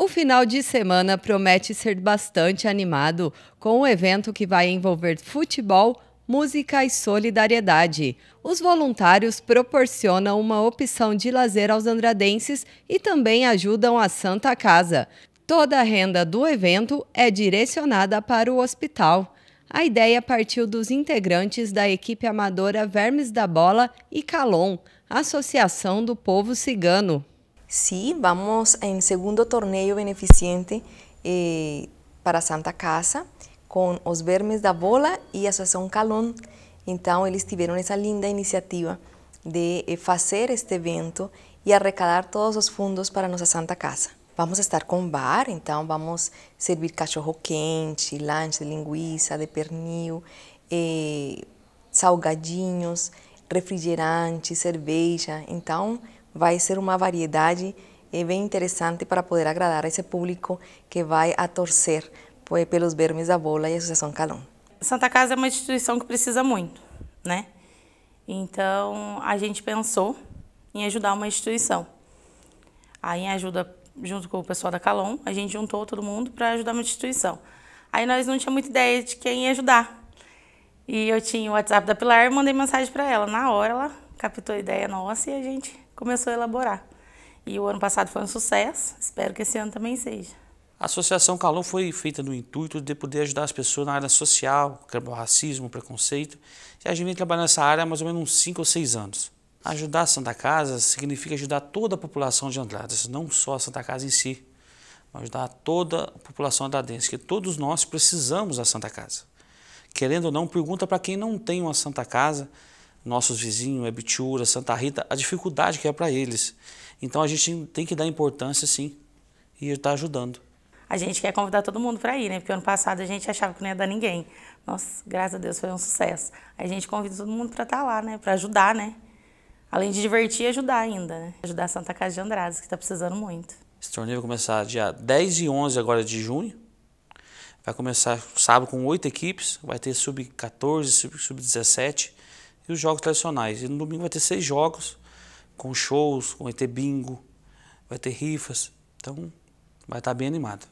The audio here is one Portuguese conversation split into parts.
O final de semana promete ser bastante animado, com um evento que vai envolver futebol, música e solidariedade. Os voluntários proporcionam uma opção de lazer aos andradenses e também ajudam a Santa Casa. Toda a renda do evento é direcionada para o hospital. A ideia partiu dos integrantes da equipe amadora Vermes da Bola e Calon, Associação do Povo Cigano. Sí, vamos en segundo torneo beneficente eh, para Santa Casa com os Vermes da Bola e a Associação Calon. Então, eles tiveram essa linda iniciativa de eh, fazer este evento e arrecadar todos os fundos para nossa Santa Casa. Vamos estar com bar, então vamos servir cachorro quente, lanche de linguiça, de pernil, eh, salgadinhos, refrigerante, cerveja. Então, vai ser uma variedade eh, bem interessante para poder agradar esse público que vai a torcer pelos Vermes da Bola e a Associação Calon. Santa Casa é uma instituição que precisa muito, né? Então, a gente pensou em ajudar uma instituição. Aí, em ajuda junto com o pessoal da Calon, a gente juntou todo mundo para ajudar uma instituição. Aí nós não tinha muita ideia de quem ia ajudar. E eu tinha o WhatsApp da Pilar, e mandei mensagem para ela. Na hora ela captou a ideia nossa e a gente começou a elaborar. E o ano passado foi um sucesso, espero que esse ano também seja. A Associação Calon foi feita no intuito de poder ajudar as pessoas na área social, racismo, preconceito. E a gente vem trabalhando nessa área há mais ou menos uns 5 ou 6 anos. Ajudar a Santa Casa significa ajudar toda a população de Andradas, não só a Santa Casa em si, mas ajudar toda a população andradense, que todos nós precisamos da Santa Casa. Querendo ou não, pergunta para quem não tem uma Santa Casa nossos vizinhos, Ebitura, Santa Rita, a dificuldade que é para eles. Então a gente tem que dar importância sim e estar tá ajudando. A gente quer convidar todo mundo para ir, né? Porque ano passado a gente achava que não ia dar ninguém. Nossa, graças a Deus foi um sucesso. A gente convida todo mundo para estar tá lá, né? Para ajudar, né? Além de divertir, ajudar ainda, né? Ajudar a Santa Casa de Andradas, que está precisando muito. Esse torneio vai começar dia 10 e 11 agora de junho. Vai começar sábado com oito equipes, vai ter sub-14, sub-17 e os jogos tradicionais. E no domingo vai ter seis jogos, com shows, vai ter bingo, vai ter rifas. Então, vai estar tá bem animado.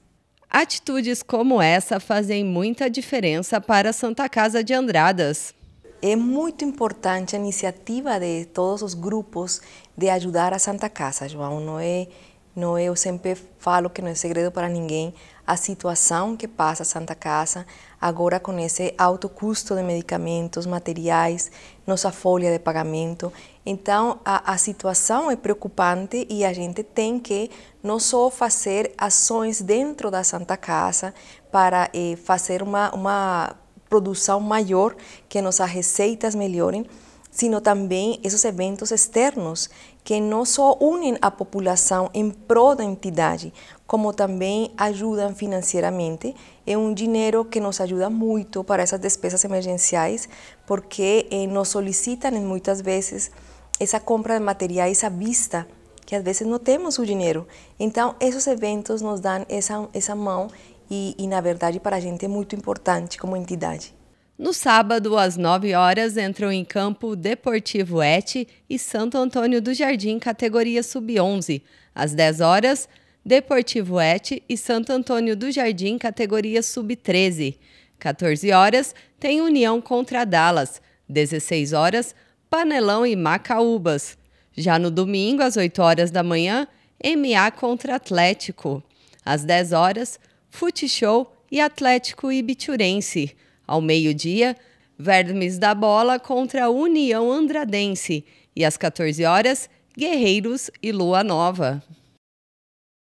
Atitudes como essa fazem muita diferença para a Santa Casa de Andradas. É muito importante a iniciativa de todos os grupos de ajudar a Santa Casa, João. Não é não, eu sempre falo que não é segredo para ninguém a situação que passa a Santa Casa agora com esse alto custo de medicamentos, materiais, nossa folha de pagamento. Então, a, a situação é preocupante e a gente tem que não só fazer ações dentro da Santa Casa para eh, fazer uma, uma produção maior, que nossas receitas melhorem, sino também esses eventos externos que não só unem a população em prol da entidade, como também ajudam financeiramente. É um dinheiro que nos ajuda muito para essas despesas emergenciais, porque eh, nos solicitam muitas vezes essa compra de materiais à vista, que às vezes não temos o dinheiro. Então, esses eventos nos dão essa, essa mão e, e, na verdade, para a gente é muito importante como entidade. No sábado, às 9 horas, entram em campo Deportivo Eti e Santo Antônio do Jardim, categoria sub-11. Às 10 horas, Deportivo Eti e Santo Antônio do Jardim, categoria sub-13. 14 horas, tem União contra Dallas. 16 horas, Panelão e Macaúbas. Já no domingo, às 8 horas da manhã, MA contra Atlético. Às 10 horas, Fute Show e Atlético Ibiturense. Ao meio-dia, Vermes da Bola contra a União Andradense. E às 14 horas, Guerreiros e Lua Nova.